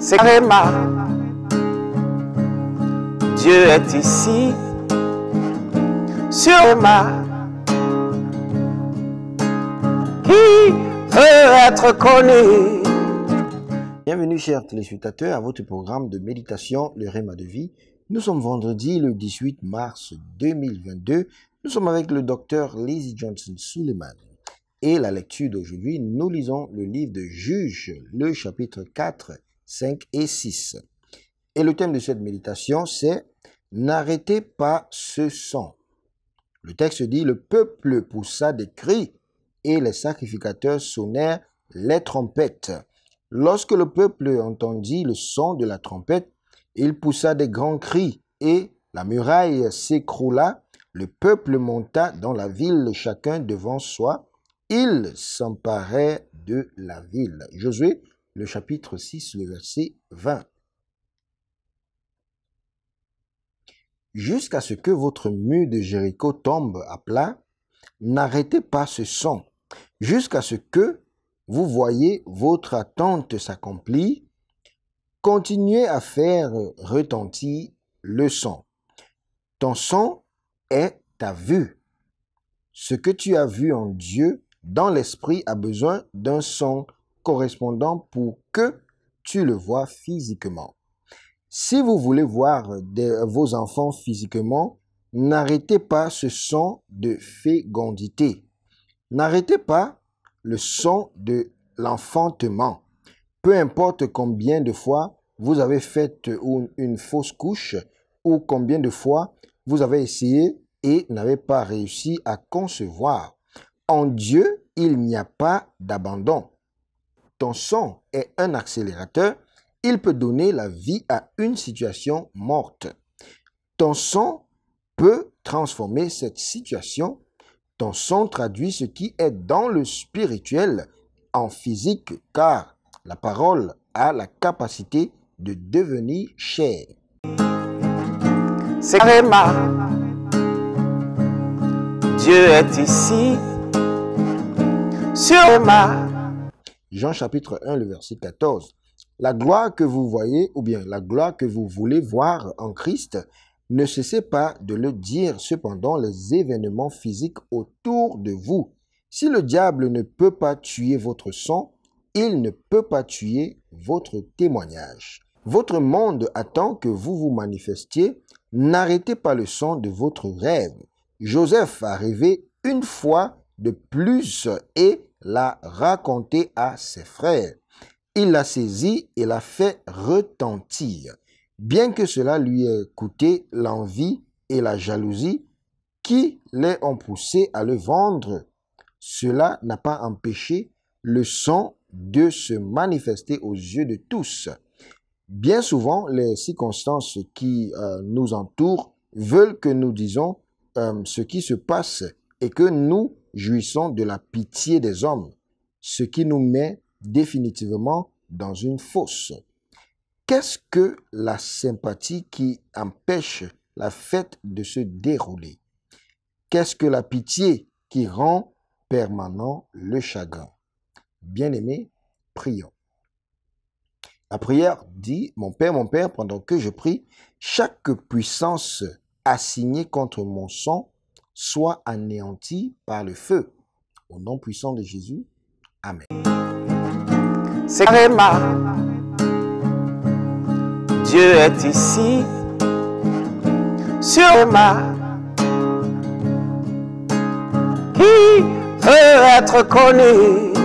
c'est Réma. Dieu est ici, sur Réma. Qui veut être connu Bienvenue, chers téléspectateurs, à votre programme de méditation, le Réma de vie. Nous sommes vendredi le 18 mars 2022. Nous sommes avec le docteur Lizzie Johnson Suleiman. Et la lecture d'aujourd'hui, nous lisons le livre de Juges, le chapitre 4 5 et 6. Et le thème de cette méditation, c'est N'arrêtez pas ce sang. Le texte dit Le peuple poussa des cris et les sacrificateurs sonnèrent les trompettes. Lorsque le peuple entendit le son de la trompette, il poussa des grands cris et la muraille s'écroula. Le peuple monta dans la ville, chacun devant soi. Il s'emparèrent de la ville. Josué le chapitre 6, le verset 20. Jusqu'à ce que votre mur de Jéricho tombe à plat, n'arrêtez pas ce son, jusqu'à ce que vous voyez votre attente s'accomplir, continuez à faire retentir le son. Ton son est ta vue. Ce que tu as vu en Dieu, dans l'esprit, a besoin d'un son correspondant pour que tu le vois physiquement. Si vous voulez voir vos enfants physiquement, n'arrêtez pas ce son de fécondité, N'arrêtez pas le son de l'enfantement. Peu importe combien de fois vous avez fait une fausse couche ou combien de fois vous avez essayé et n'avez pas réussi à concevoir. En Dieu, il n'y a pas d'abandon ton son est un accélérateur, il peut donner la vie à une situation morte. Ton son peut transformer cette situation. Ton son traduit ce qui est dans le spirituel en physique, car la parole a la capacité de devenir chair. C'est Dieu est ici. Sur Jean chapitre 1, le verset 14. La gloire que vous voyez, ou bien la gloire que vous voulez voir en Christ, ne cessez pas de le dire, cependant, les événements physiques autour de vous. Si le diable ne peut pas tuer votre sang, il ne peut pas tuer votre témoignage. Votre monde attend que vous vous manifestiez. N'arrêtez pas le sang de votre rêve. Joseph a rêvé une fois de plus et la raconté à ses frères. Il l'a saisi et l'a fait retentir. Bien que cela lui ait coûté l'envie et la jalousie qui les ont à le vendre, cela n'a pas empêché le son de se manifester aux yeux de tous. Bien souvent, les circonstances qui euh, nous entourent veulent que nous disons euh, ce qui se passe et que nous jouissons de la pitié des hommes, ce qui nous met définitivement dans une fosse. Qu'est-ce que la sympathie qui empêche la fête de se dérouler Qu'est-ce que la pitié qui rend permanent le chagrin bien aimé, prions. La prière dit, mon Père, mon Père, pendant que je prie, chaque puissance assignée contre mon sang Soit anéanti par le feu. Au nom puissant de Jésus. Amen. C'est Dieu est ici, sur ma. Qui veut être connu